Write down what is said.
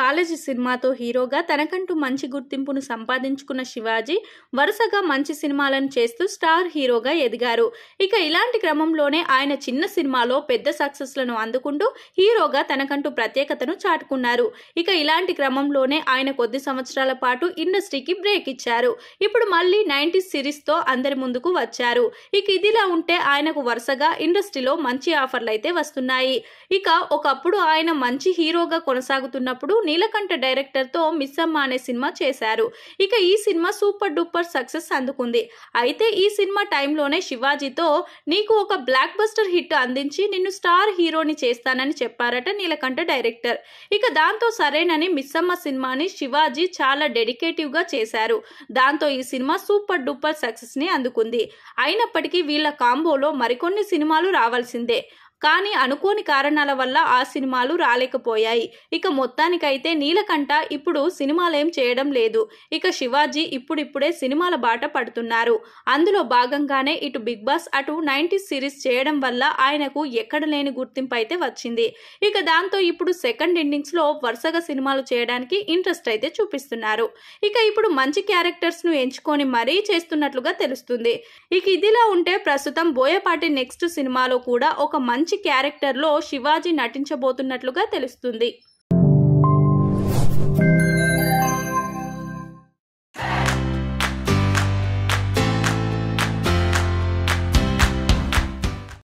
college సినిమాతో హీరోగా తనకంటూ మంచి గుర్తింపును సంపాదించుకున్న శివాజీ వరుసగా మంచి సినిమాలను చేస్తూ స్టార్ హీరోగా ఎదిగారు ఇక ఇలాంటి క్రమంలోనే ఆయన చిన్న సినిమాలో పెద్ద సక్సెస్లను అందుకుంటూ హీరోగా తనకంటూ ప్రత్యేకతను చాటుకున్నారు ఇక ఇలాంటి క్రమంలోనే ఆయన కొద్ది సంవత్సరాల పాటు ఇండస్ట్రీకి బ్రేక్ ఇచ్చారు ఇప్పుడు మళ్ళీ సిరీస్ సిరీస్తో అందరి ముందుకు వచ్చారు ఇక ఇదిలా ఉంటే ఆయనకు వరుసగా ఇండస్ట్రీలో మంచి ఆఫర్లు అయితే వస్తున్నాయి ఇక ఒకప్పుడు ఆయన మంచి హీరోగా కొనసాగుతున్నప్పుడు నీలకంఠ డైరెక్టర్తో మిస్సమ్మ అనే సినిమా చేశారు ఇక ఈ సినిమా సూపర్ డూపర్ సక్సెస్ అందుకుంది అయితే ఈ సినిమా టైంలోనే శివాజీతో నీకు ఒక బ్లాక్ బస్టర్ హిట్ అందించి నిన్ను స్టార్ హీరోని చేస్తానని చెప్పారట నీలకంఠ డైరెక్టర్ ఇక దాంతో సరేనని మిస్సమ్మ సినిమాని శివాజీ చాలా డెడికేటివ్గా చేశారు దాంతో ఈ సినిమా సూపర్ డూపర్ సక్సెస్ని అందుకుంది అయినప్పటికీ వీళ్ళ కాంబోలో మరికొన్ని సినిమాలు రావాల్సిందే కానీ అనుకోని కారణాల వల్ల ఆ సినిమాలు రాలేకపోయాయి ఇక మొత్తానికైతే నీలకంఠ ఇప్పుడు సినిమాలేం చేయడం లేదు ఇక శివాజీ ఇప్పుడిప్పుడే సినిమాల బాట పడుతున్నారు అందులో భాగంగానే ఇటు బిగ్ బాస్ అటు నైన్టీ సిరీస్ చేయడం వల్ల ఆయనకు ఎక్కడ లేని గుర్తింపు అయితే వచ్చింది ఇక దాంతో ఇప్పుడు సెకండ్ ఇన్నింగ్స్లో వరుసగా సినిమాలు చేయడానికి ఇంట్రెస్ట్ అయితే చూపిస్తున్నారు ఇక ఇప్పుడు మంచి క్యారెక్టర్స్ను ఎంచుకొని మరీ చేస్తున్నట్లుగా తెలుస్తుంది ఇక ఇదిలా ఉంటే ప్రస్తుతం బోయపాటి నెక్స్ట్ సినిమాలో కూడా ఒక మంచి మంచి క్యారెక్టర్లో శివాజీ నటించబోతున్నట్లుగా తెలుస్తుంది